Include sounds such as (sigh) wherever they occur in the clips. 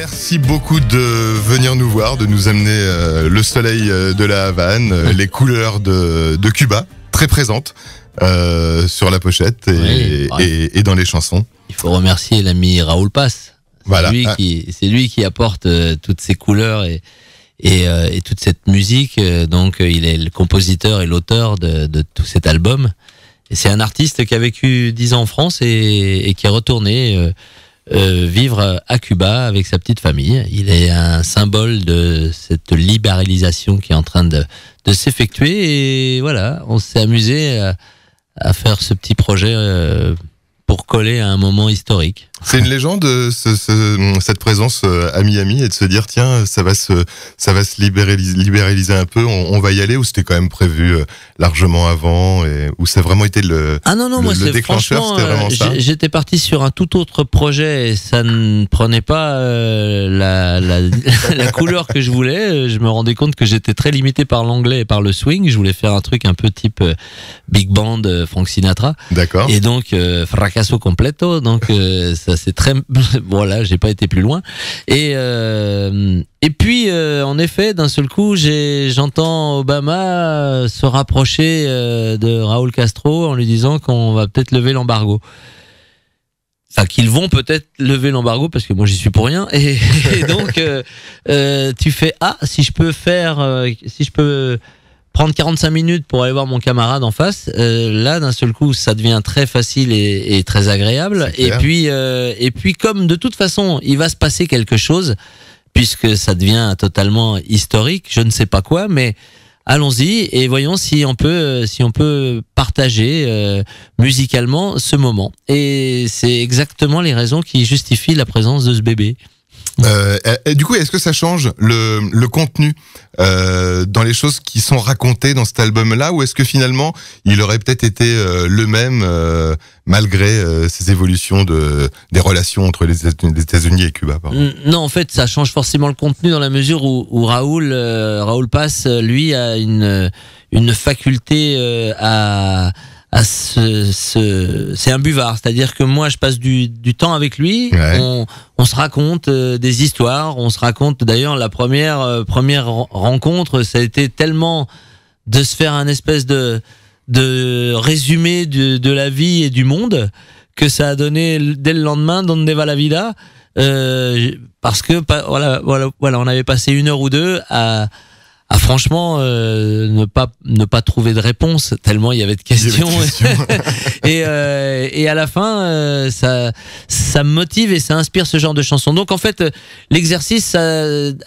merci beaucoup de venir nous voir, de nous amener euh, le soleil euh, de la Havane, euh, les couleurs de, Cuba, très présentes sur la pochette et, dans les chansons. Il faut remercier l'ami Raoul Pass. C'est ah. lui, qui apporte toutes ces couleurs et, et, toute cette musique. Donc, il est le compositeur et l'auteur de, tout cet album. Et c'est un artiste qui a vécu 10 ans en France et, qui est retourné euh, vivre à Cuba avec sa petite famille. Il est un symbole de cette libéralisation qui est en train de, s'effectuer. Et voilà, on s'est amusé à, faire ce petit projet euh, pour coller à un moment historique. C'est une légende, euh, cette présence euh, à Miami et de se dire, tiens, ça va se, ça va se libéraliser, libéraliser un peu, on, va y aller, ou c'était quand même prévu euh, largement avant, et, ou ça a vraiment été le, ah non, non, moi le déclencheur J'étais parti sur un tout autre projet et ça ne prenait pas (laughs) la, couleur que je voulais. Je me rendais compte que j'étais très limité par l'anglais et par le swing. Je voulais faire un truc un peu type big band, Frank Sinatra. D'accord. Et donc, fracasso completo, donc ça ça c'est très voilà, (laughs) j'ai pas été plus loin. Et euh, et puis euh, en effet, d'un seul coup, j'entends Obama se rapprocher euh, de Raoul Castro en lui disant qu'on va peut-être lever l'embargo. Enfin, qu'ils vont peut-être lever l'embargo parce que moi j'y suis pour rien et, (laughs) et donc tu fais ah si je peux faire si je peux prendre 45 minutes pour aller voir mon camarade en face, euh, là d'un seul coup ça devient très facile et, très agréable. Et puis, euh, et puis comme de toute façon il va se passer quelque chose, puisque ça devient totalement historique, je ne sais pas quoi, mais allons-y et voyons si on peut, euh, si on peut partager musicalement ce moment. Et c'est exactement les raisons qui justifient la présence de ce bébé. Euh, du coup, est-ce que ça change le, le contenu euh, dans les choses qui sont racontées dans cet album-là, ou est-ce que finalement il aurait peut-être été euh, le même euh, malgré euh, ces évolutions de, des relations entre les États-Unis et Cuba pardon. Mm, non, en fait, ça change forcément le contenu dans la mesure où, où Raoul, Raoul passe lui, a une, une faculté à à ce, c'est un buvard, c'est-à-dire que moi je passe du, du temps avec lui, on, on, se raconte euh, des histoires, on se raconte d'ailleurs la première euh, première rencontre, ça a été tellement de se faire un espèce de de résumé de, de, la vie et du monde que ça a donné dès le lendemain Donde va la vida euh, parce que voilà voilà voilà on avait passé une heure ou deux à ah franchement, euh, ne pas ne pas trouver de réponse tellement il y avait de questions. (laughs) et, euh, et à la fin, euh, ça ça me motive et ça inspire ce genre de chanson. Donc en fait, l'exercice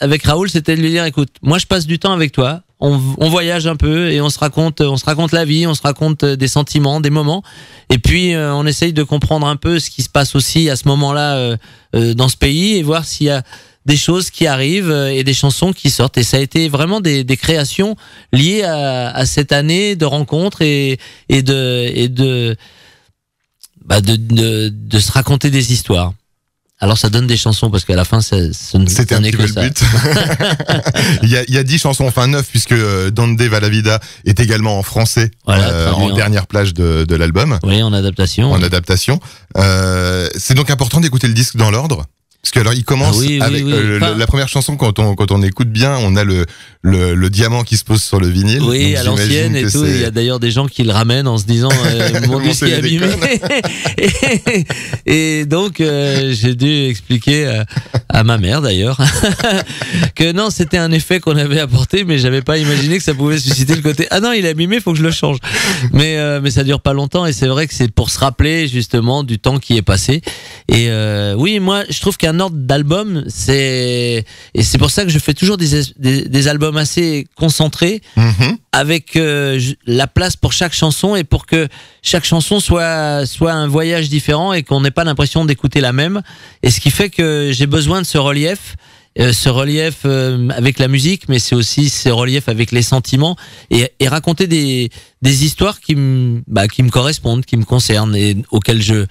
avec Raoul, c'était de lui dire écoute, moi je passe du temps avec toi. On, on, voyage un peu et on se raconte, on se raconte la vie, on se raconte des sentiments, des moments, et puis on essaye de comprendre un peu ce qui se passe aussi à ce moment-là dans ce pays et voir s'il y a des choses qui arrivent euh, et des chansons qui sortent. Et ça a été vraiment des, des créations liées à, à, cette année de rencontres et, et de et de, bah de, de, se raconter des histoires. Alors ça donne des chansons parce qu'à la fin, ça, C'était un petit le but. (laughs) il, y a, dix chansons, enfin neuf puisque euh, Dante Valavida est également en français euh, en dernière plage de, de l'album. Oui, en adaptation. En adaptation. Euh, c'est donc important d'écouter le disque dans l'ordre. Parce que alors il commence oui, avec euh, la première chanson quand on quand on écoute bien, on a le le, diamant qui se pose sur le vinyle. Oui, à l'ancienne et tout. Il y a d'ailleurs des gens qui le ramènent en se disant euh, (laughs) mon dieu, c'est abîmé. (laughs) et, donc euh, j'ai dû expliquer à ma mère d'ailleurs (laughs) que non, c'était un effet qu'on avait apporté, mais j'avais pas imaginé que ça pouvait susciter le côté ah non, il est abîmé, faut que je le change. Mais mais ça dure pas longtemps et c'est vrai que c'est pour se rappeler justement du temps qui est passé. Et oui, moi je trouve qu'un ordre d'album, c'est et c'est pour ça que je fais toujours des, des, albums assez concentrés, mhm. avec euh, la place pour chaque chanson et pour que chaque chanson soit soit un voyage différent et qu'on n'ait pas l'impression d'écouter la même. Et ce qui fait que j'ai besoin de ce relief. Euh, ce relief euh, avec la musique, mais c'est aussi ce relief avec les sentiments et, et raconter des, des histoires qui me bah, qui me correspondent, qui me concernent et auxquelles je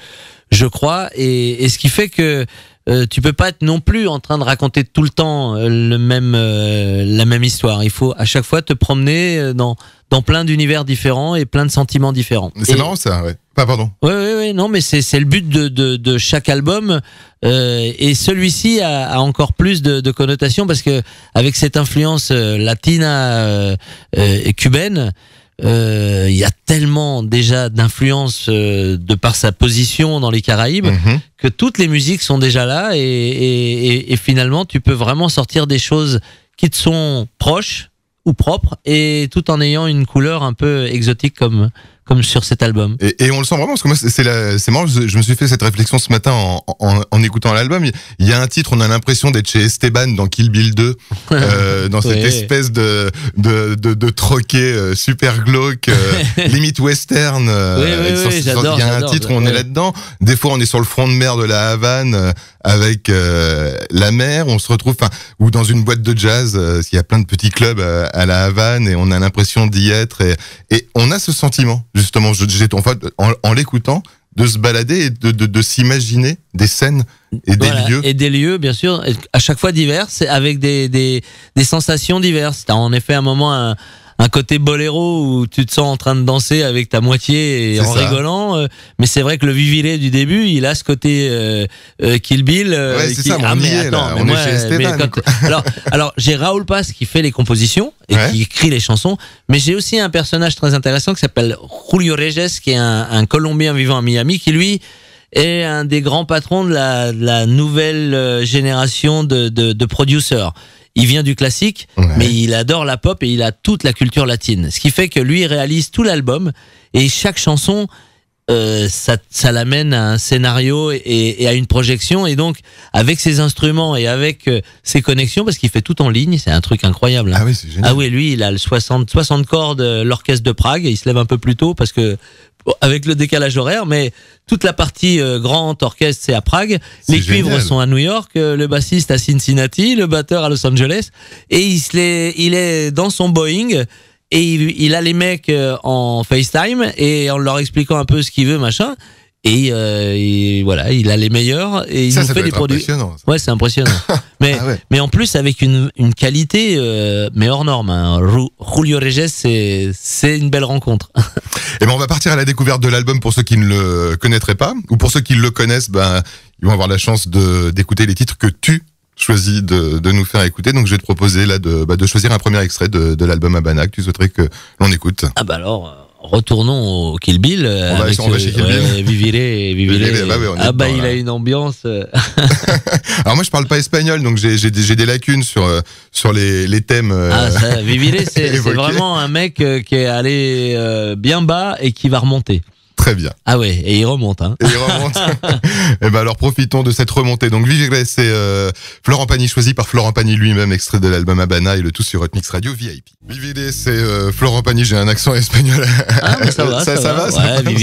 je crois et, et ce qui fait que euh, tu peux pas être non plus en train de raconter tout le temps euh, le même, euh, la même histoire. Il faut à chaque fois te promener dans, dans plein d'univers différents et plein de sentiments différents. C'est marrant ça, ouais. Pas pardon. Oui, oui, oui, non, mais c'est le but de, de, de chaque album. Euh, et celui-ci a, a, encore plus de, de connotations parce que, avec cette influence latina et cubaine, il euh, y a tellement déjà d'influence euh, de par sa position dans les Caraïbes mhm. que toutes les musiques sont déjà là et, et, finalement tu peux vraiment sortir des choses qui te sont proches ou propres et tout en ayant une couleur un peu exotique comme sur cet album. Et, on le sent vraiment parce que moi c'est c'est marrant. Je, me suis fait cette réflexion ce matin en, en, écoutant l'album. Il, y a un titre, on a l'impression d'être chez Esteban dans Kill Bill 2, (laughs) euh, dans cette espèce de de, de, troquet euh, super glauque, euh, (laughs) limite western. il y a un titre, on est là-dedans. Des fois, on est sur le front de mer de la Havane avec euh, la mer, on se retrouve, ou dans une boîte de jazz, euh, s'il y a plein de petits clubs euh, à, la Havane et on a l'impression d'y être et, on a ce sentiment, justement, je, en, en l'écoutant, de se balader et de, s'imaginer des scènes et des lieux. Et des lieux, bien sûr, à chaque fois divers, avec des, sensations diverses. T'as en effet un moment un côté boléro où tu te sens en train de danser avec ta moitié et en rigolant. Euh, mais c'est vrai que le Vivilé du début, il a ce côté euh, euh Kill Bill. Euh, ouais, c'est ça, alors, j'ai Raoul Paz qui fait les compositions et qui écrit les chansons, mais j'ai aussi un personnage très intéressant qui s'appelle Julio Reges, qui est un, Colombien vivant à Miami, qui lui est un des grands patrons de la, nouvelle génération de, de, il vient du classique, mais il adore la pop et il a toute la culture latine. Ce qui fait que lui, il réalise tout l'album et chaque chanson, euh, ça, l'amène à un scénario et, à une projection. Et donc, avec ses instruments et avec euh, ses connexions, parce qu'il fait tout en ligne, c'est un truc incroyable. Hein. Ah oui, c'est génial. Ah oui, lui, il a le 60, 60 cordes, euh, l'orchestre de Prague, il se lève un peu plus tôt parce que avec le décalage horaire, mais toute la partie grande, euh, grand orchestre, c'est à Prague. Les cuivres sont à New York, euh, le bassiste à Cincinnati, le batteur à Los Angeles. Et il, il est dans son Boeing et il, il a les mecs euh, en FaceTime et en leur expliquant un peu ce qu'il veut, machin. Et, euh, voilà, il a les meilleurs et il ça, fait des produits. Ouais, c'est impressionnant. (laughs) Ah mais mais en plus avec une, une qualité euh, mais hors norme. Hein. Julio Reges, c'est c'est une belle rencontre. (laughs) et eh ben on va partir à la découverte de l'album pour ceux qui ne le connaîtraient pas ou pour ceux qui le connaissent, ben ils vont avoir la chance de d'écouter les titres que tu choisis de, de nous faire écouter. Donc je vais te proposer là de, bah, de choisir un premier extrait de, de l'album à tu souhaiterais que l'on écoute. Ah bah alors. Euh, retournons au Kill Bill. Euh, avec, ah bah il a une ambiance. Euh. (laughs) Alors moi je parle pas espagnol donc j'ai des, des lacunes sur euh, sur les, thèmes. Ah, Viviré (laughs) c'est vraiment un mec qui est allé bien bas et qui va remonter très bien. Ah ouais, et il remonte. Hein. Et il remonte. (laughs) et eh ben alors profitons de cette remontée. Donc Vividé, c'est euh, Florent Pagny choisi par Florent Pagny lui-même, extrait de l'album Abana et le tout sur Hotmix Radio VIP. Viviré, c'est euh, Florent Pagny, j'ai un accent espagnol. Ah ça va, (laughs) ça, va. il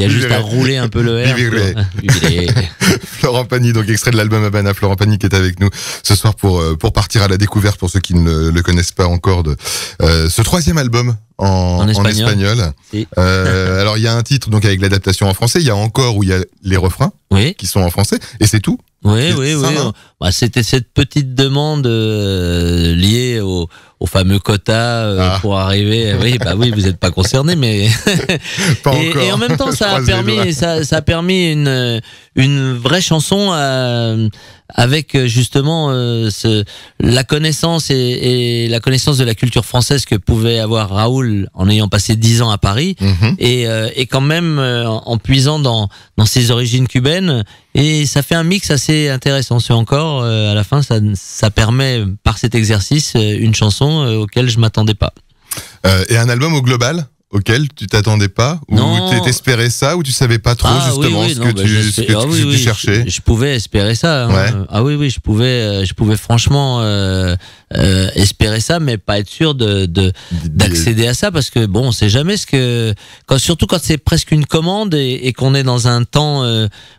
y a juste à rouler un peu le R. (laughs) Florent Pagny, donc extrait de l'album Abana, Florent Pagny qui est avec nous ce soir pour, euh, pour partir à la découverte, pour ceux qui ne le connaissent pas encore, de ce troisième album en, espagnol. alors il y a un titre donc avec l'adaptation en français, il y a encore où il y a les refrains oui. qui sont en français, et c'est tout. Oui, oui, oui. Hein. Bah, c'était cette petite demande euh, liée au, fameux quota euh, ah. pour arriver. Euh, oui, bah oui, vous n'êtes pas concerné, mais (laughs) pas (laughs) et, encore. et, en même temps, (laughs) ça a permis, ça, ça, a permis une, une vraie chanson euh, avec euh, justement euh, la connaissance et, la connaissance de la culture française que pouvait avoir Raoul en ayant passé dix ans à Paris mhm. et, quand même en puisant dans, ses origines cubaines et ça fait un mix assez intéressant. C'est encore à la fin ça, ça permet par cet exercice une chanson auquel je m'attendais pas. et un album au global auquel tu t'attendais pas Ou Ou t'espérais ça Ou tu savais pas trop justement ce, que, tu, ce que, cherchais je, pouvais espérer ça. Hein. Ah oui, oui, je pouvais, euh, je pouvais franchement euh, euh, espérer ça, mais pas être sûr de d'accéder à ça parce que bon, on sait jamais ce que. Quand, surtout quand c'est presque une commande et, qu'on est dans un temps.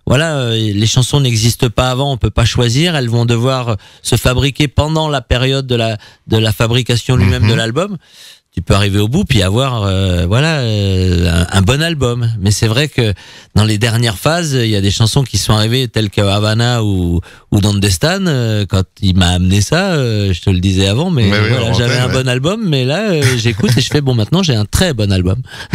voilà, les chansons n'existent pas avant, on peut pas choisir. Elles vont devoir se fabriquer pendant la période de la, de la fabrication lui-même de mhm. l'album tu peux arriver au bout puis avoir euh, voilà euh, un, bon album. Mais c'est vrai que dans les dernières phases, il y a des chansons qui sont arrivées telles que Havana ou ou Dandestan. Euh, quand il m'a amené ça, euh, je te le disais avant, mais, voilà, j'avais un bon album. Mais là, j'écoute et je fais bon maintenant j'ai un très bon album. (laughs)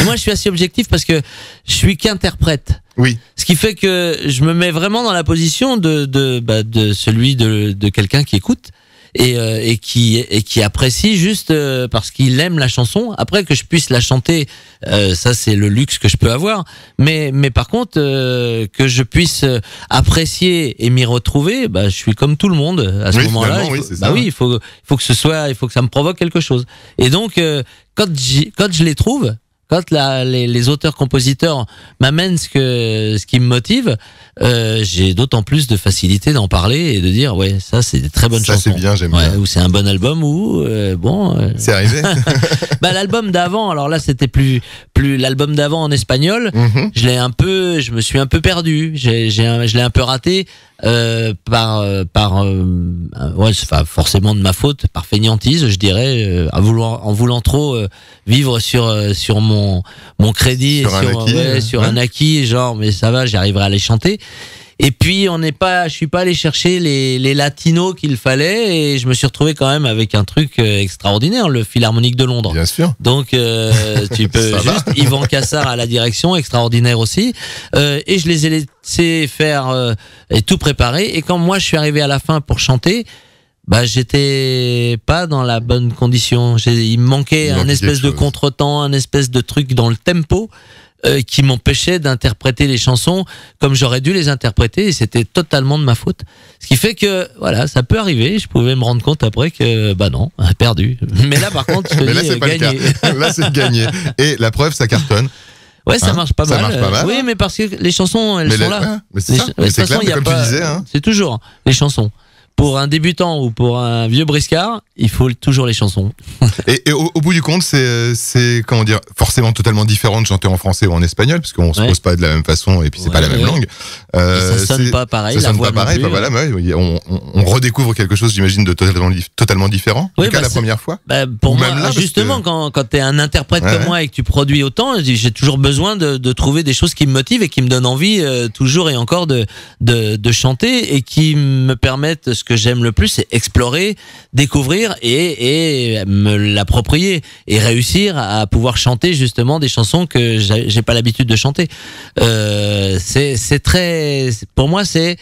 et moi, je suis assez objectif parce que je suis qu'interprète. Oui. Ce qui fait que je me mets vraiment dans la position de de, bah, de celui de, de quelqu'un qui écoute euh, et, qui qui apprécie juste euh, parce qu'il aime la chanson. Après que je puisse la chanter, euh, ça c'est le luxe que je peux avoir. Mais par contre que je puisse apprécier et m'y retrouver, bah je suis comme tout le monde à ce moment-là. Oui, bah il faut que ce soit, il faut que ça me provoque quelque chose. Et donc quand quand je les trouve, quand les, auteurs-compositeurs m'amènent ce, que, ce qui me motive, euh, j'ai d'autant plus de facilité d'en parler et de dire ouais ça c'est des très bonnes ça, chansons. Ça c'est bien, Ou c'est un bon album ou euh, bon. Euh. C'est arrivé. (laughs) (laughs) bah l'album d'avant, alors là c'était plus plus l'album d'avant en espagnol. Mhm. Je l'ai un peu, je me suis un peu perdu. J'ai je l'ai un peu raté. par par ouais enfin forcément de ma faute par fainéantise je dirais en voulant en voulant trop vivre sur sur mon mon crédit sur, et hein. sur, un, acquis, sur un acquis genre mais ça va j'arriverai à les chanter et puis on n'est pas, je suis pas allé chercher les, latinos qu'il fallait et je me suis retrouvé quand même avec un truc euh, extraordinaire, le Philharmonique de Londres. Bien sûr. Donc euh, (laughs) tu peux juste Yvan Cassar à la direction, extraordinaire aussi. Euh, et je les ai laissés faire et tout préparer. Et quand moi je suis arrivé à la fin pour chanter, bah j'étais pas dans la bonne condition. Il me manquait un espèce de contretemps, un espèce de truc dans le tempo. Euh, qui m'empêchait d'interpréter les chansons comme j'aurais dû les interpréter et c'était totalement de ma faute. Ce qui fait que voilà, ça peut arriver. Je pouvais me rendre compte après que bah non, (laughs) perdu. Mais là par contre, je Mais là, c'est gagné. Et la preuve, ça cartonne. Ouais, ça hein marche pas euh, mal. Oui, mais parce que les chansons, elles sont là. mais c'est C'est toujours hein, les chansons. Pour un débutant ou pour un vieux briscard, il faut toujours les chansons. et, au, bout du compte, c'est comment dire forcément totalement différent de chanter en français ou en espagnol, parce qu'on se pose pas de la même façon et puis c'est pas la même langue. ça euh, sonne pas pareil. sonne pas pareil. Bah bah on, redécouvre quelque chose, j'imagine, de totalement, totalement différent. en tout cas, bah la première fois. pour moi, justement, quand, quand tu es un interprète comme moi et que tu produis autant, j'ai toujours besoin de, trouver des choses qui me motivent et qui me donnent envie euh, toujours et encore de, de, de chanter et qui me permettent ce que j'aime le plus, c'est explorer, découvrir et, me l'approprier et réussir à pouvoir chanter justement des chansons que j'ai pas l'habitude de chanter. Euh, c'est très, pour moi c'est,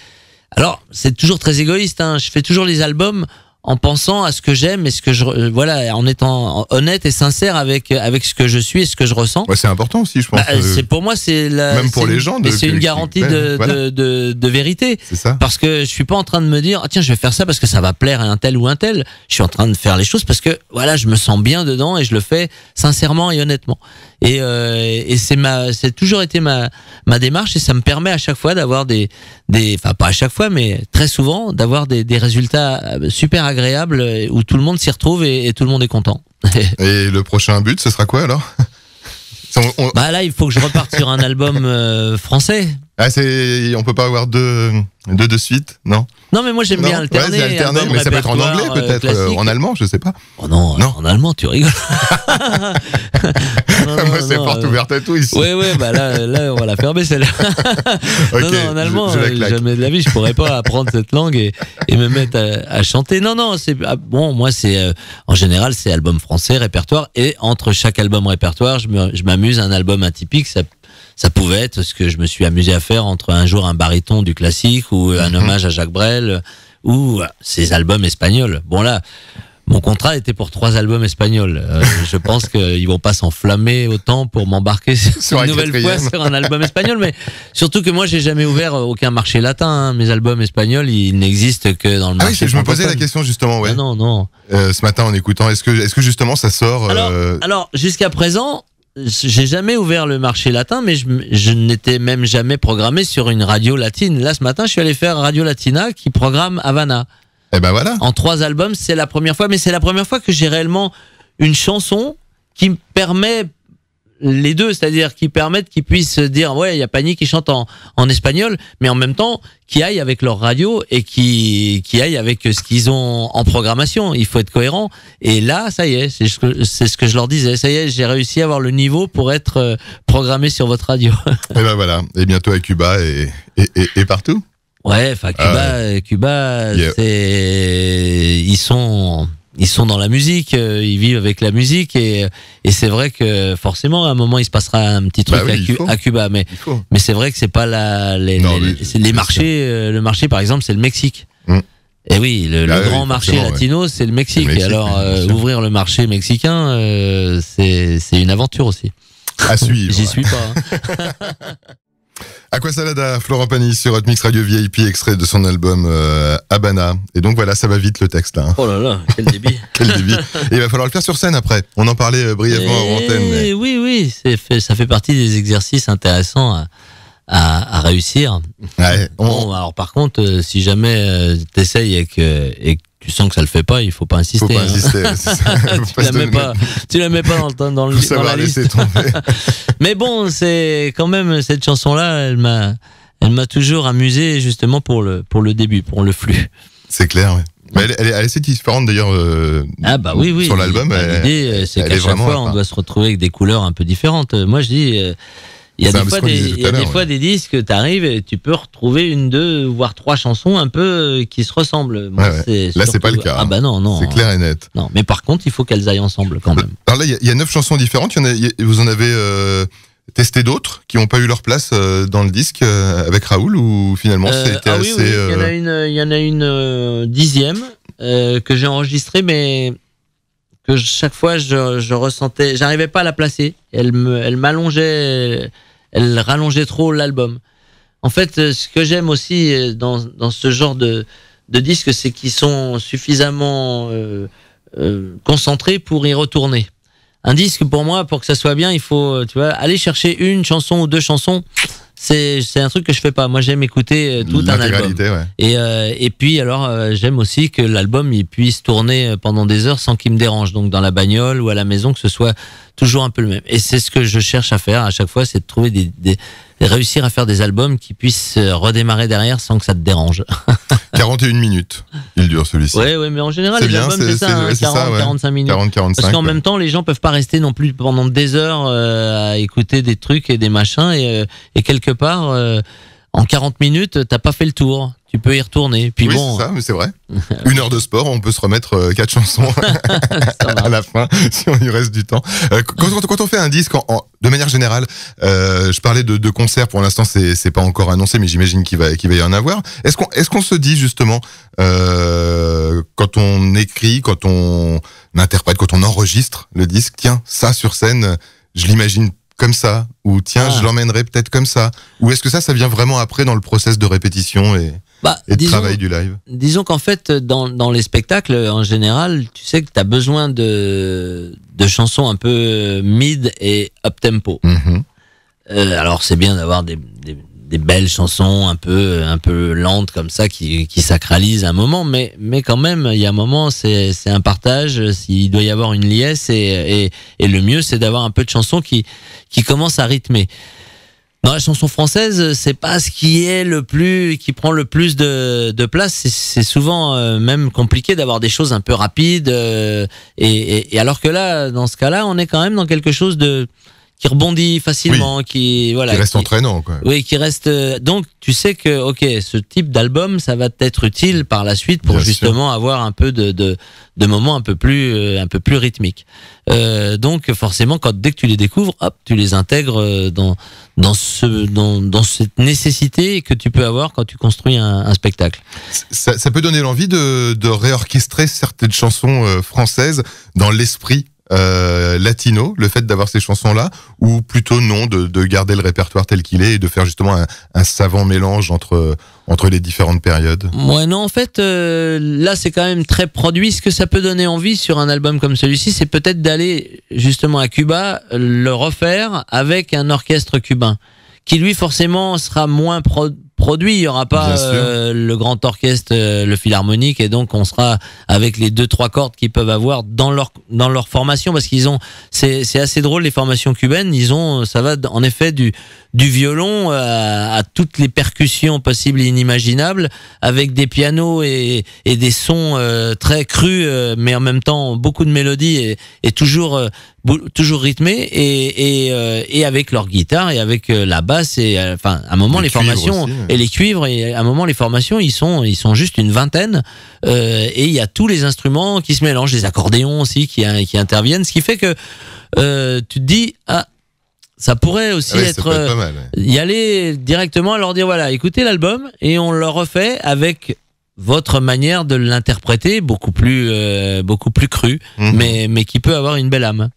alors c'est toujours très égoïste. Hein, je fais toujours les albums en pensant à ce que j'aime et ce que je euh, voilà en étant honnête et sincère avec avec ce que je suis et ce que je ressens c'est important aussi je pense bah, euh, c'est pour moi c'est la même pour les gens c'est une garantie ben, de, de, vérité parce que je suis pas en train de me dire ah, tiens je vais faire ça parce que ça va plaire à un tel ou un tel je suis en train de faire les choses parce que voilà je me sens bien dedans et je le fais sincèrement et honnêtement et, euh, c'est ma c'est toujours été ma ma démarche et ça me permet à chaque fois d'avoir des des enfin pas à chaque fois mais très souvent d'avoir des, des résultats super agréable où tout le monde s'y retrouve et, tout le monde est content. (laughs) et le prochain but, ce sera quoi alors Bah là, il faut que je reparte sur un album euh, français ah, c'est, on peut pas avoir deux, deux de suite, non Non, mais moi j'aime bien alterner. Ouais, euh, mais ça peut être en anglais euh, peut-être, euh, en allemand, je sais pas. Oh non, en allemand, tu rigoles. (laughs) c'est porte ouverte à tout ici. Oui, oui, bah là, on va la fermer celle-là. (laughs) non, non, en allemand, jamais de la vie, je pourrais pas apprendre cette langue et, me mettre à, chanter. Non, non, c'est ah, bon, moi c'est en général c'est album français, répertoire, et entre chaque album répertoire, je m'amuse un album atypique, ça pouvait être ce que je me suis amusé à faire entre un jour un baryton du classique ou un mhm. hommage à Jacques Brel ou ses albums espagnols. Bon là, mon contrat était pour trois albums espagnols. Euh, je pense (laughs) qu'ils vont pas s'enflammer autant pour m'embarquer une nouvelle fois sur un album espagnol. Mais surtout que moi, j'ai jamais ouvert aucun marché latin. Hein. Mes albums espagnols, ils n'existent que dans le ah marché. je me posais la question justement. Ouais. Ah non, non. Euh, ce matin, en écoutant, est-ce que, est-ce que justement, ça sort Alors, euh, alors jusqu'à présent, j'ai jamais ouvert le marché latin, mais je, n'étais même jamais programmé sur une radio latine. Là, ce matin, je suis allé faire Radio Latina qui programme Havana. Et eh ben voilà. En trois albums, c'est la première fois, mais c'est la première fois que j'ai réellement une chanson qui me permet les deux, c'est-à-dire qui permettent qu'ils puissent dire ouais, il y a panique qui chante en, espagnol, mais en même temps qui aillent avec leur radio et qui qui aillent avec ce qu'ils ont en programmation. Il faut être cohérent. Et là, ça y est, c'est ce que c'est ce que je leur disais. Ça y est, j'ai réussi à avoir le niveau pour être euh, programmé sur votre radio. (laughs) et eh ben voilà. Et bientôt à Cuba et et, partout. Ouais, enfin Cuba, ah Cuba, c'est ils sont ils sont dans la musique, euh, ils vivent avec la musique et, et c'est vrai que forcément à un moment il se passera un petit bah truc à, Cuba, mais mais c'est vrai que c'est pas la les, les, marchés, euh, le marché par exemple c'est le Mexique. Mm. Et eh oui, le, bah grand marché latino, c'est le, Mexique. Et alors, euh, ouvrir le marché mexicain, c'est une aventure aussi. À suivre. (laughs) J'y suis pas. Hein. (laughs) Aquasalada, Florent Pagny sur Hot Mix Radio VIP, extrait de son album euh, Habana. Et donc voilà, ça va vite le texte. Hein. Oh là là, quel débit. (laughs) quel débit. il va falloir le faire sur scène après. On en parlait euh, brièvement en antenne. Eh oui Oui, oui, fait, ça fait partie des exercices intéressants à, réussir. alors par contre, euh, si jamais tu t'essayes et que tu sens que ça le fait pas, il faut pas insister. Faut pas hein. insister (laughs) tu, la pas, tu la mets pas dans, dans, le, dans la liste. Tomber. (laughs) Mais bon, c'est quand même cette chanson-là, elle m'a, elle m'a toujours amusé justement pour le, pour le début, pour le flux. C'est clair. oui. Mais elle, est assez différente d'ailleurs euh, ah bah oui, oui, sur l'album. Euh, c'est qu'à chaque fois, on hein. doit se retrouver avec des couleurs un peu différentes. Moi, je dis, euh, il y a, des fois des, disques, tu arrives et tu peux retrouver une, deux, voire trois chansons un peu euh, qui se ressemblent. Là, c'est pas le cas. Ah, hein. bah non, C'est clair et net. Non, mais par contre, il faut qu'elles aillent ensemble quand même. Alors là, il y, a neuf chansons différentes. vous en avez euh, testé d'autres qui n'ont pas eu leur place euh, dans le disque avec Raoul ou finalement c'était ah assez. Il y en a une, dixième que j'ai enregistrée, mais que chaque fois je, je ressentais, j'arrivais pas à la placer. Elle elle m'allongeait elle rallongeait trop l'album. En fait, euh, ce que j'aime aussi euh, dans, ce genre de, disques, c'est qu'ils sont suffisamment euh, concentrés pour y retourner. Un disque, pour moi, pour que ça soit bien, il faut, tu vois, aller chercher une chanson ou deux chansons c'est un truc que je fais pas. Moi, j'aime écouter euh, tout un album. Et, euh, et puis, alors, euh, j'aime aussi que l'album il puisse tourner pendant des heures sans qu'il me dérange. Donc, dans la bagnole ou à la maison, que ce soit toujours un peu le même. Et c'est ce que je cherche à faire à chaque fois, c'est de trouver des, des, réussir à faire des albums qui puissent euh, redémarrer derrière sans que ça te dérange. 41 (laughs) minutes, il dure celui-ci. Oui, mais en général, les albums, c'est ça, 40, 45 hein, minutes. Parce qu'en même temps, les gens peuvent pas rester non plus pendant des heures euh, à écouter des trucs et des machins, et, euh, quelque part, en 40 minutes, t'as pas fait le tour. Tu peux y retourner. Puis bon, c'est ça, mais c'est vrai. (laughs) Une heure de sport, on peut se remettre euh, quatre chansons (laughs) à la fin si on y reste du temps. Euh, quand, on fait un disque, de manière générale, euh, je parlais de, concerts. Pour l'instant, c'est, c'est pas encore annoncé, mais j'imagine qu'il va, y en avoir. Est-ce qu'on, se dit justement quand on écrit, quand on interprète, quand on enregistre le disque, tiens, ça sur scène, je l'imagine comme ça Ou tiens, ah. je l'emmènerai peut-être comme ça Ou est-ce que ça, ça vient vraiment après dans le process de répétition et, bah, et travail du live Disons qu'en fait, dans, les spectacles, en général, tu sais que tu as besoin de, de chansons un peu euh, mid et up-tempo. Mhm. Euh, alors c'est bien d'avoir des, des belles chansons un peu, un peu lentes comme ça qui, qui sacralisent un moment, mais, mais quand même, il y a un moment, c'est un partage, il doit y avoir une liesse, et, et, le mieux, c'est d'avoir un peu de chansons qui, qui commencent à rythmer. Dans la chanson française, c'est pas ce qui est le plus, qui prend le plus de, de place. C'est souvent euh, même compliqué d'avoir des choses un peu rapides. Euh, et, alors que là, dans ce cas-là, on est quand même dans quelque chose de, qui rebondit facilement, qui voilà, reste entraînant. Oui, qui reste. Euh, donc tu sais que ok, ce type d'album, ça va être utile par la suite pour justement avoir un peu de, de, moments un peu plus euh, un peu plus rythmiques. Euh, donc forcément, quand dès que tu les découvres, hop, tu les intègres dans dans ce dans, cette nécessité que tu peux avoir quand tu construis un, spectacle. Ça, ça, peut donner l'envie de, de réorchestrer certaines chansons françaises dans l'esprit euh, latino, le fait d'avoir ces chansons-là, ou plutôt non, de, garder le répertoire tel qu'il est et de faire justement un, savant mélange entre, entre les différentes périodes Moi non, en fait, euh, là c'est quand même très produit. Ce que ça peut donner envie sur un album comme celui-ci, c'est peut-être d'aller justement à Cuba, le refaire avec un orchestre cubain, qui lui forcément sera moins pro produit. Il n'y aura pas euh, le grand orchestre, euh, le philharmonique, et donc on sera avec les deux trois cordes qu'ils peuvent avoir dans leur dans leur formation, parce qu'ils ont c'est assez drôle les formations cubaines. Ils ont ça va en effet du du violon euh, à, toutes les percussions possibles et inimaginables, avec des pianos et, et des sons très crus, mais en même temps beaucoup de mélodies et, et toujours toujours rythmé et, et, euh, et, avec leur guitare et avec euh, la basse et euh, enfin à un moment les, formations et les cuivres et à un moment les formations ils sont ils sont juste une vingtaine et il y a tous les instruments qui se mélangent les accordéons aussi qui hein, qui interviennent ce qui fait que tu te dis ah ça pourrait aussi être y aller directement leur dire voilà écoutez l'album et on le refait avec votre manière de l'interpréter beaucoup plus beaucoup plus cru mhm. mais mais qui peut avoir une belle âme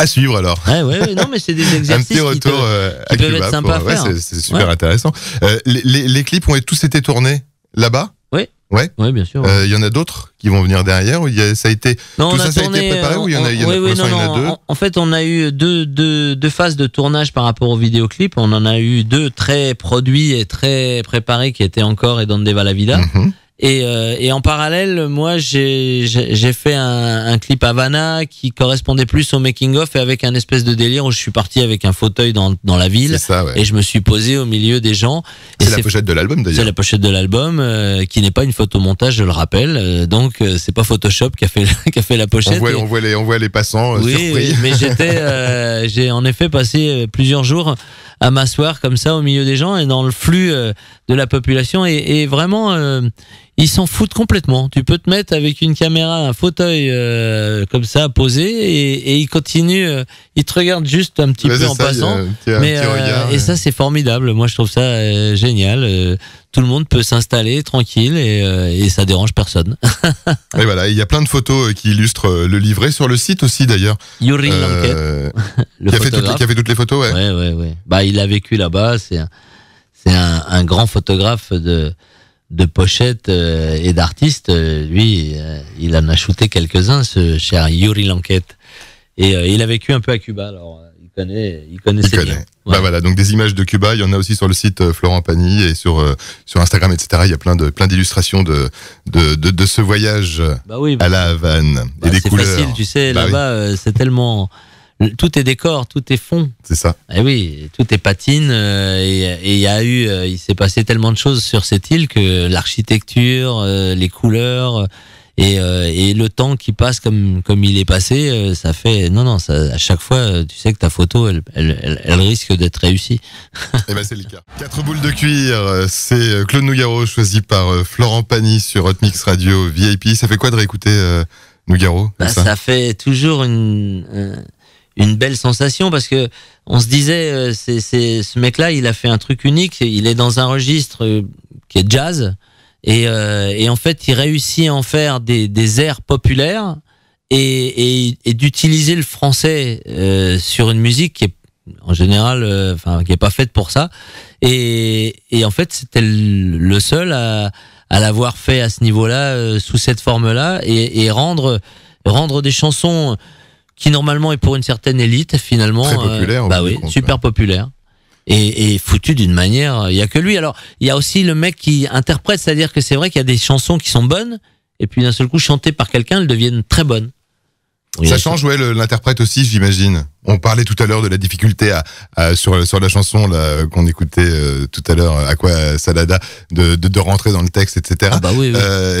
à suivre alors. ouais, non, mais c'est des exercices. (laughs) Un petit retour euh, qui à c'est super intéressant. Euh, les, clips ont tous été tournés là-bas Oui. Ouais. Oui, bien sûr. Il euh, y en a d'autres qui vont venir derrière. Ou ça a été tout ça, a été préparé ou il y en a, en fait, on a eu deux, phases de tournage par rapport aux vidéoclips. On en a eu deux très produits et très préparés qui étaient encore et dans des Valavida. Mm-hmm. Et, euh, et, en parallèle, moi, j'ai fait un, un, clip Havana qui correspondait plus au making-of et avec un espèce de délire où je suis parti avec un fauteuil dans, dans la ville et je me suis posé au milieu des gens. C'est la pochette de l'album d'ailleurs. C'est la pochette de l'album euh, qui n'est pas une photo montage, je le rappelle. Euh, donc, euh, c'est pas Photoshop qui a fait, (laughs) qui a fait la pochette. On voit, on voit, les, on voit les passants euh, surpris. Oui, mais (laughs) j'étais, j'ai en effet passé plusieurs jours à m'asseoir comme ça au milieu des gens et dans le flux euh, de la population. Et, vraiment, euh, ils s'en foutent complètement. Tu peux te mettre avec une caméra, un fauteuil euh, comme ça posé et, et ils continuent, ils te regardent juste un petit peu en passant. mais, et ça, c'est formidable. Moi, je trouve ça génial tout le monde peut s'installer tranquille et, euh, ça dérange personne. (laughs) et voilà, il y a plein de photos euh, qui illustrent euh, le livret sur le site aussi d'ailleurs. Yuri euh, (laughs) le qui, a fait toutes les, qui a fait toutes les photos, ouais. Bah, il a vécu là-bas, c'est un, grand photographe de, de pochettes et d'artistes. Lui, il en a shooté quelques-uns, ce cher Yuri Lanket. Et euh, il a vécu un peu à Cuba, alors euh, il connaît, il connaît. Il connaît. Bah voilà, donc des images de Cuba, il y en a aussi sur le site euh, Florent Pagny et sur sur Instagram, etc. Il y a plein de plein d'illustrations de de, de ce voyage bah bah à la Havane et bah, des couleurs. C'est facile, tu sais, là-bas, c'est tellement tout est décor, tout est fond. C'est ça. Et eh oui, tout est patine. et il y a eu, il s'est passé tellement de choses sur cette île que l'architecture, les couleurs, euh, et, le temps qui passe comme, comme il est passé, euh, ça fait. Non, non, à chaque fois, euh, tu sais que ta photo, elle, elle, risque d'être réussie. (laughs) et eh ben c'est le cas. Quatre boules de cuir, c'est Claude Nougaro, choisi par Florent Pagny sur Hotmix Radio VIP. Ça fait quoi de réécouter Nougaro bah, ça, fait toujours une. une belle sensation parce que on se disait c'est ce mec là il a fait un truc unique il est dans un registre qui est jazz et, euh, et, en fait, il réussit à en faire des, des airs populaires et, et, et d'utiliser le français euh, sur une musique qui est en général, euh, enfin, qui est pas faite pour ça. Et, en fait, c'était le seul à, à l'avoir fait à ce niveau-là, euh, sous cette forme-là, et, rendre rendre des chansons qui normalement est pour une certaine élite finalement, Très bah oui, super populaire. Et foutu d'une manière. Euh, il y a que lui. Alors, il y a aussi le mec qui interprète, c'est-à-dire que c'est vrai qu'il y a des chansons qui sont bonnes, et puis d'un seul coup, chantées par quelqu'un, elles deviennent très bonnes. ça change, ouais, l'interprète aussi, j'imagine. On parlait tout à l'heure de la difficulté à, sur, sur la chanson qu'on écoutait euh, tout à l'heure, à euh, quoi Salada, de, de, rentrer dans le texte, etc. Ah bah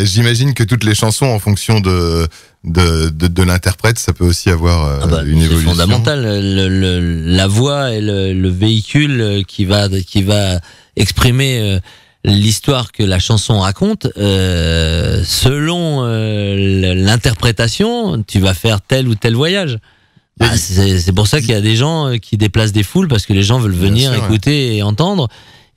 j'imagine que toutes les chansons, en fonction de, de, de, l'interprète, ça peut aussi avoir euh, ah bah, une évolution. C'est la voix et le, véhicule euh, qui va, qui va exprimer euh, l'histoire que la chanson raconte, euh, selon l'interprétation, tu vas faire tel ou tel voyage. Ah, c'est pour ça qu'il y a des gens qui déplacent des foules parce que les gens veulent venir écouter et entendre.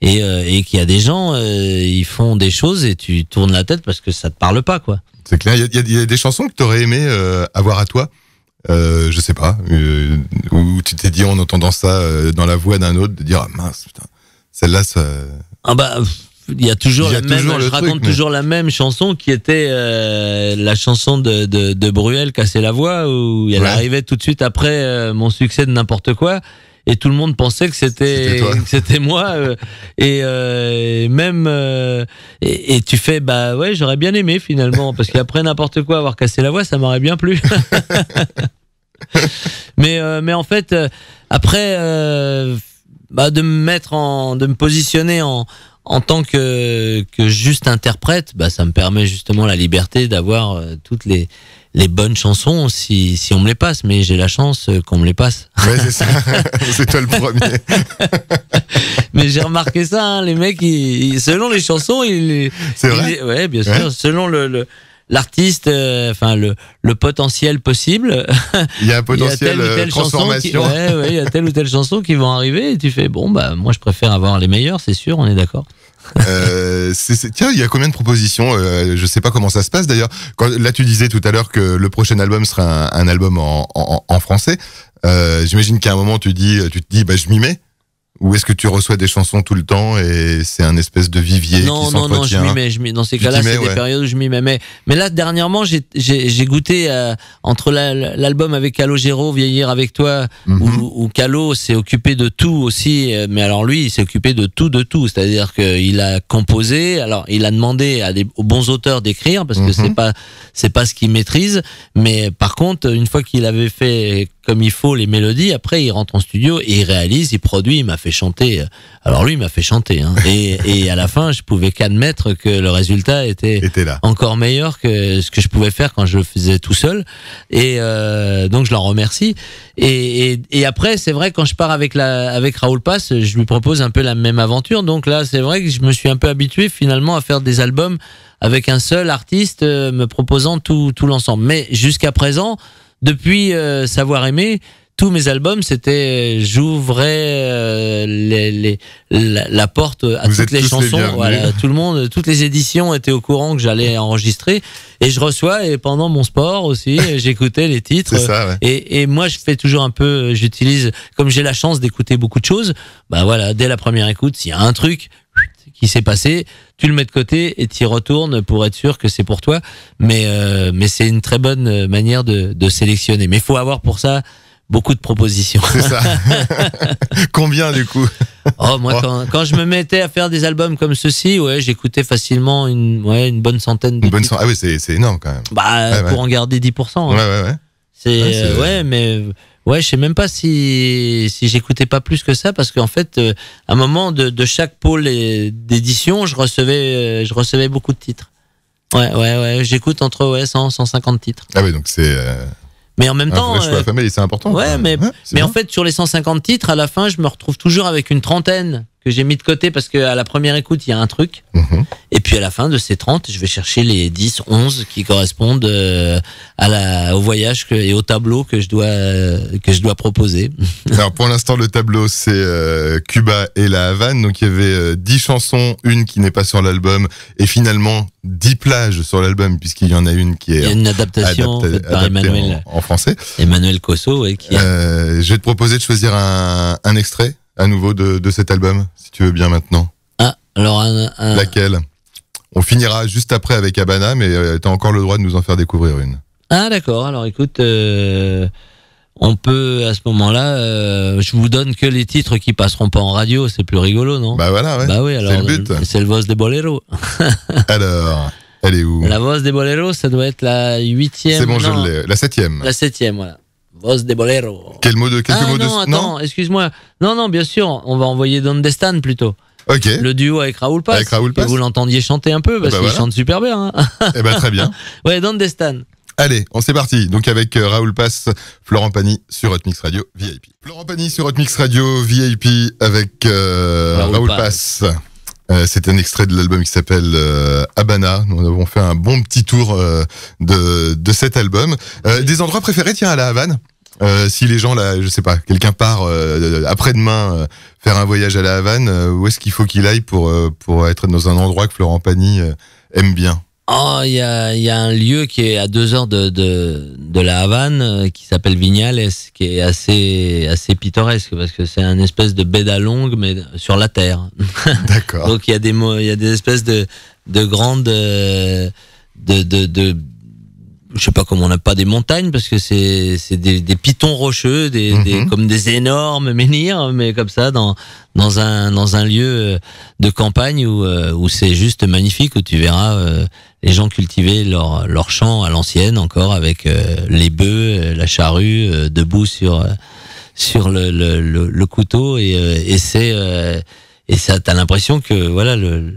Euh, et, qu'il y a des gens, euh, ils font des choses et tu tournes la tête parce que ça te parle pas, quoi. C'est clair. Il y, a des chansons que tu aurais aimé euh, avoir à toi. Euh, je sais pas, où tu t'es dit en entendant ça dans la voix d'un autre, de dire ah mince, putain, celle-là, ça. Ah bah, il y a toujours la même, je raconte toujours la même chanson qui était la chanson de, de, Bruel, Casser la voix, où elle arrivait tout de suite après mon succès de n'importe quoi et tout le monde pensait que c'était c'était (laughs) moi euh. et euh, même euh, et, tu fais bah ouais j'aurais bien aimé finalement parce qu'après n'importe quoi avoir cassé la voix ça m'aurait bien plu (laughs) mais mais en fait après bah, de me mettre en de me positionner en en tant que, que juste interprète, bah, ça me permet justement la liberté d'avoir euh, toutes les, les bonnes chansons si, si on me les passe, mais j'ai la chance euh, qu'on me les passe. Ouais, c'est ça. (laughs) c'est toi le premier. (laughs) mais j'ai remarqué ça, hein, les mecs, selon les chansons, ils. C'est vrai. ouais, bien sûr. Selon le l'artiste, euh, enfin le, le potentiel possible. Il y a un (laughs) potentiel euh, transformation. y a telle ou telle chanson qui vont arriver et tu fais bon bah moi je préfère avoir les meilleurs, c'est sûr, on est d'accord. Euh, tiens, il y a combien de propositions Je sais pas comment ça se passe d'ailleurs. Là, tu disais tout à l'heure que le prochain album sera un, album en, en, français. J'imagine qu'à un moment, tu dis, tu te dis, bah je m'y mets. Ou est-ce que tu reçois des chansons tout le temps et c'est un espèce de vivier Non, qui non, non, je m'y mets, je mets. Dans ces cas-là, c'est des périodes où je m'y mets. Mais, mais, là, dernièrement, j'ai goûté euh, entre l'album avec Calogero, Vieillir avec toi, mhm. où, Calo s'est occupé de tout aussi. Euh, mais alors lui, il s'est occupé de tout, de tout. C'est-à-dire qu'il a composé. Alors, il a demandé à des, aux bons auteurs d'écrire parce que ce mhm. n'est c'est pas c'est pas ce qu'il maîtrise. Mais par contre, une fois qu'il avait fait comme il faut les mélodies. Après, il rentre en studio et il réalise, il produit, il m'a fait chanter. Alors lui, il m'a fait chanter. Hein. Et, à la fin, je pouvais qu'admettre que le résultat était, encore meilleur que ce que je pouvais faire quand je le faisais tout seul. Et euh, donc, je l'en remercie. Et, après, c'est vrai, quand je pars avec, avec Raoul Pass, je lui propose un peu la même aventure. Donc là, c'est vrai que je me suis un peu habitué finalement à faire des albums avec un seul artiste euh, me proposant tout l'ensemble. Mais jusqu'à présent, depuis euh, Savoir aimer, tous mes albums, c'était j'ouvrais euh, les, les, la, porte à toutes les chansons. voilà, tout le monde, toutes les éditions étaient au courant que j'allais enregistrer et je reçois et pendant mon sport aussi, (laughs) j'écoutais les titres. et, et, moi, je fais toujours un peu, j'utilise comme j'ai la chance d'écouter beaucoup de choses. Bah voilà, dès la première écoute, s'il y a un truc qui s'est passé, tu le mets de côté et tu y retournes pour être sûr que c'est pour toi. Mais, euh, mais c'est une très bonne euh, manière de, de sélectionner. Mais il faut avoir pour ça beaucoup de propositions. C'est ça. (laughs) Combien du coup Oh moi Quand, oh. quand, je me mettais à faire des albums comme ceci, ouais, j'écoutais facilement une ouais, une bonne centaine de une Ah oui, c'est énorme quand même. Bah pour en garder 10 hein. ouais, ouais, ouais. C'est ouais, euh, mais Ouais, je sais même pas si, si j'écoutais pas plus que ça, parce qu'en fait, euh, à un moment de, de chaque pôle d'édition, je recevais, euh, je recevais beaucoup de titres. Ouais, ouais, ouais. J'écoute entre ouais, 100, 150 titres. Ah oui, donc c'est. Euh, mais en même un temps. Vrai choix c'est important. Ouais, mais, mais en fait, sur les 150 titres, à la fin, je me retrouve toujours avec une trentaine que j'ai mis de côté parce qu'à la première écoute, il y a un truc. Mhm. Et puis à la fin de ces 30, je vais chercher les 10, 11 qui correspondent euh, à la, au voyage que, et au tableau que je dois, euh, que je dois proposer. (laughs) Alors pour l'instant, le tableau, c'est euh, Cuba et la Havane. Donc il y avait 10 chansons, une qui n'est pas sur l'album, et finalement 10 plages sur l'album, puisqu'il y en a une qui est. une adaptation adaptée, en par Emmanuel. En, français. Emmanuel Cosso, oui. qui Je vais te proposer de choisir un, un extrait à nouveau de, de, cet album, si tu veux bien maintenant. Ah, alors Laquelle On finira juste après avec Abana, mais euh, tu as encore le droit de nous en faire découvrir une. Ah d'accord, alors écoute, euh, on peut à ce moment-là, euh, je vous donne que les titres qui passeront pas en radio, c'est plus rigolo, non Bah voilà, ouais. Bah oui, alors c'est le but. C'est le voz des Bolero (laughs) alors, elle est où La voz des Bolero, ça doit être la huitième. C'est bon, je l'ai. La septième. La septième, voilà de Quel mot de, quelques ah, non, non, excuse-moi. Non, non, bien sûr, on va envoyer Don Destan plutôt. Ok. Le duo avec Raoul Paz. Avec Raoul vous l'entendiez chanter un peu parce eh ben qu'il chante super bien. Hein. Eh ben, très bien. (laughs) ouais, Don Allez, on s'est parti. Donc avec euh, Raoul Pass, Florent Pagny sur Hot Radio VIP. Florent Pagny sur Hot Radio VIP avec euh, Raoul, Pass. Euh, c'est un extrait de l'album qui s'appelle Habana. Nous avons fait un bon petit tour de, de, cet album. des endroits préférés, tiens, à la Havane euh, si les gens là, je sais pas, quelqu'un part euh, après-demain euh, faire un voyage à la Havane, où est-ce qu'il faut qu'il aille pour pour être dans un endroit que Florent Pagny aime bien Oh, il y a, un lieu qui est à deux heures de, la Havane qui s'appelle Vignales, qui est assez assez pittoresque parce que c'est un espèce de baie mais sur la terre. (laughs) D'accord. Donc il y a des il y des espèces de grandes de je sais pas comment on n'a pas des montagnes parce que c'est des, des, pitons rocheux, des, des, mhm. comme des énormes menhirs, mais comme ça dans dans un dans un lieu euh, de campagne où euh, où c'est juste magnifique où tu verras euh, les gens cultiver leurs leur champ à l'ancienne encore avec les bœufs, la charrue debout sur sur le, le, le, couteau et, et c'est et ça t'as l'impression que voilà le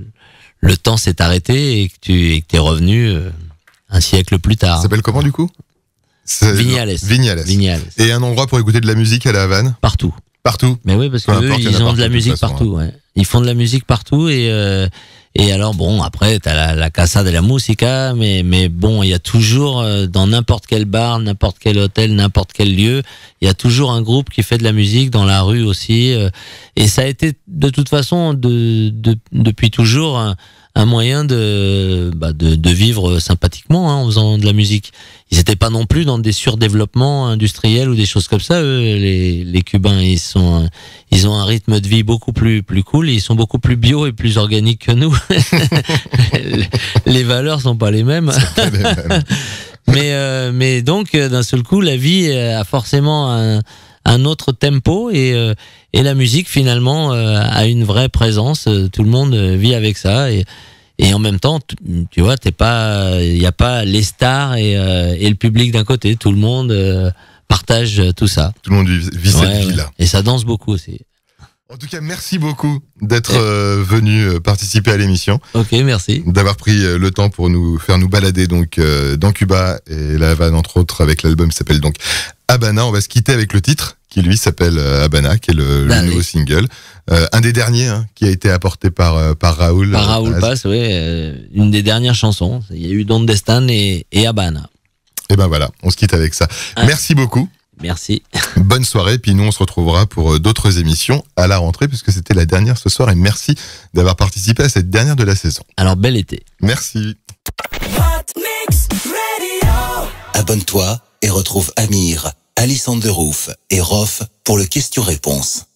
le temps s'est arrêté et que tu et que t'es revenu un siècle plus tard. Ça s'appelle comment du coup Vignales. Vignales. Vignales. Et un endroit pour écouter de la musique à la Havane Partout. Partout. Mais oui, parce que ils ont de la musique partout. Hein. Ils font de la musique partout et euh, et alors bon après t'as la, la casa de la musica, mais mais bon il y a toujours euh, dans n'importe quel bar, n'importe quel hôtel, n'importe quel lieu, il y a toujours un groupe qui fait de la musique dans la rue aussi. Euh. et ça a été de toute façon de, depuis toujours. Hein, un moyen bah, de, de, vivre sympathiquement hein, en faisant de la musique. Ils n'étaient pas non plus dans des surdéveloppements industriels ou des choses comme ça. les, les Cubains, ils sont, ils ont un rythme de vie beaucoup plus plus cool. ils sont beaucoup plus bio et plus organiques que nous. (laughs) les valeurs sont pas les mêmes. (laughs) mais euh, mais donc d'un seul coup, la vie a forcément un un autre tempo et, euh, la musique finalement euh, a une vraie présence. Euh, tout le monde vit avec ça et, et en même temps, tu vois, t'es pas, il n'y a pas les stars et, le public d'un côté. Tout le monde partage tout ça. Tout le monde vit, cette vie-là. Et ça danse beaucoup aussi. En tout cas, merci beaucoup d'être venu participer à l'émission. Ok, merci. D'avoir pris le temps pour nous faire nous balader donc dans Cuba et La entre autres avec l'album qui s'appelle donc Habana. On va se quitter avec le titre qui lui s'appelle Habana, euh, qui est le, bah nouveau single. Euh, un des derniers hein, qui a été apporté par, euh, par Raoul. Par Raoul oui. une des dernières chansons. Il y a eu Don Destin et, et Abana. Et eh ben voilà, on se quitte avec ça. Merci beaucoup. Merci. (laughs) Bonne soirée, puis nous on se retrouvera pour d'autres émissions à la rentrée, puisque c'était la dernière ce soir, et merci d'avoir participé à cette dernière de la saison. Alors bel été. Merci. Abonne-toi et retrouve Amir Alice Rouf et Rof pour le question-réponse.